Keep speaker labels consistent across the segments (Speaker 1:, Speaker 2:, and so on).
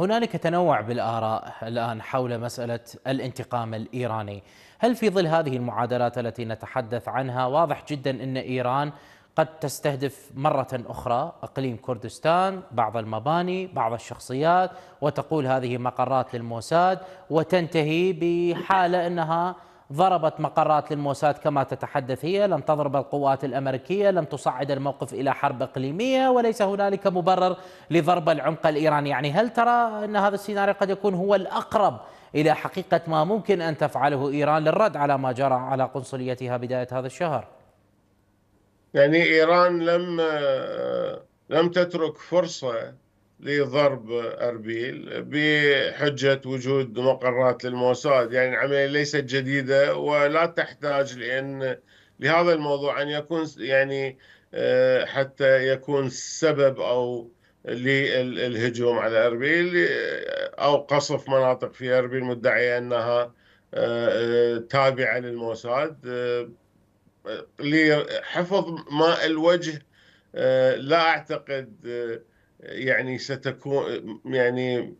Speaker 1: هنالك تنوع بالاراء الان حول مساله الانتقام الايراني، هل في ظل هذه المعادلات التي نتحدث عنها واضح جدا ان ايران قد تستهدف مره اخرى اقليم كردستان، بعض المباني، بعض الشخصيات وتقول هذه مقرات للموساد وتنتهي بحاله انها ضربت مقرات للموساد كما تتحدث هي لم تضرب القوات الأمريكية لم تصعد الموقف إلى حرب إقليمية وليس هنالك مبرر لضرب العمق الإيراني يعني هل ترى أن هذا السيناريو قد يكون هو الأقرب إلى حقيقة ما ممكن أن تفعله إيران للرد على ما جرى على قنصليتها بداية هذا الشهر
Speaker 2: يعني إيران لم لم تترك فرصة لضرب اربيل بحجه وجود مقرات للموساد يعني العمليه ليست جديده ولا تحتاج لان لهذا الموضوع ان يكون يعني آه، حتى يكون سبب او للهجوم على اربيل آه، او قصف مناطق في اربيل مدعيه انها آه، تابعه للموساد لحفظ ماء الوجه لا اعتقد يعني ستكون يعني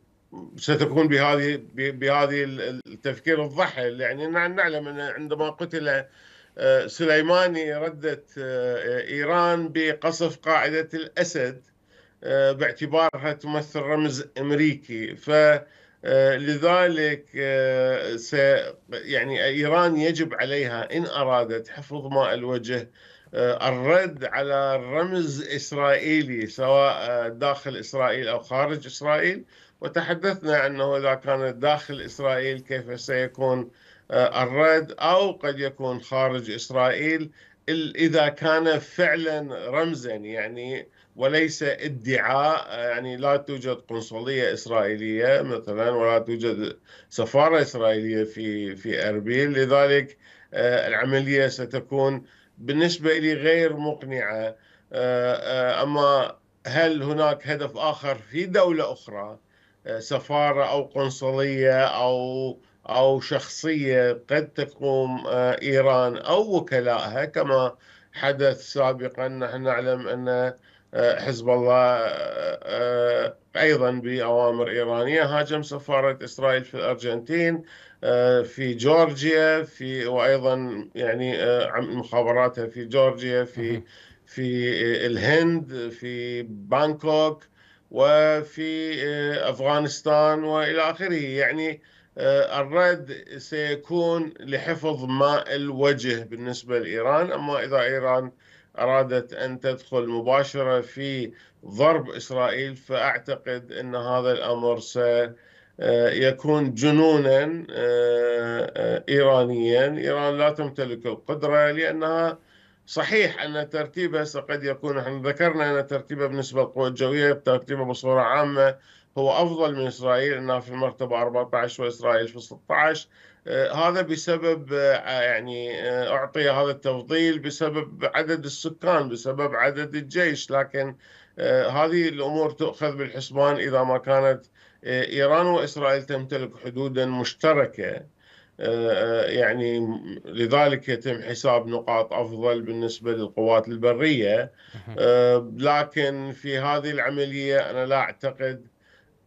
Speaker 2: ستكون بهذه بهذه التفكير الضحل يعني نعلم ان عندما قتل آه، سليماني ردت آه، ايران بقصف قاعده الاسد آه، باعتبارها تمثل رمز امريكي ف لذلك يعني ايران يجب عليها ان ارادت حفظ ماء الوجه آه، الرد على الرمز إسرائيلي سواء آه، داخل إسرائيل أو خارج إسرائيل وتحدثنا أنه إذا كان داخل إسرائيل كيف سيكون آه، الرد أو قد يكون خارج إسرائيل إذا كان فعلا رمزا يعني وليس ادعاء يعني لا توجد قنصليه اسرائيليه مثلا ولا توجد سفاره اسرائيليه في في اربيل لذلك العمليه ستكون بالنسبة لي غير مقنعة آه، آه، أما هل هناك هدف آخر في دولة أخرى آه، سفارة أو قنصلية أو أو شخصية قد تقوم إيران أو وكلائها كما حدث سابقا نحن نعلم أن حزب الله آه، آه، ايضا باوامر ايرانيه هاجم سفاره اسرائيل في الارجنتين آه، في جورجيا في وايضا يعني مخابراتها في جورجيا في في الهند في بانكوك وفي افغانستان والى اخره يعني الرد سيكون لحفظ ماء الوجه بالنسبه لايران اما اذا ايران أرادت أن تدخل مباشرة في ضرب إسرائيل فأعتقد أن هذا الأمر سيكون آه، جنونا آه، آه، إيرانيا إيران لا تمتلك القدرة لأنها صحيح أن ترتيبها قد يكون احنا ذكرنا أن ترتيبها بالنسبة للقوى الجوية ترتيبها بصورة عامة هو أفضل من إسرائيل أنها في المرتبة 14 وإسرائيل في 16 آه، هذا بسبب آه، يعني آه، أعطي هذا التفضيل بسبب عدد السكان بسبب عدد الجيش لكن هذه الأمور تؤخذ بالحسبان إذا ما كانت إيران وإسرائيل تمتلك حدودا مشتركة يعني لذلك يتم حساب نقاط افضل بالنسبه للقوات البريه لكن في هذه العمليه انا لا اعتقد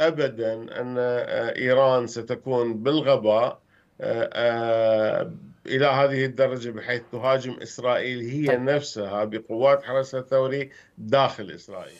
Speaker 2: ابدا ان آه، ايران ستكون بالغباء آه، آه، الى هذه الدرجه بحيث تهاجم اسرائيل هي طيب. نفسها بقوات حرس الثوري داخل اسرائيل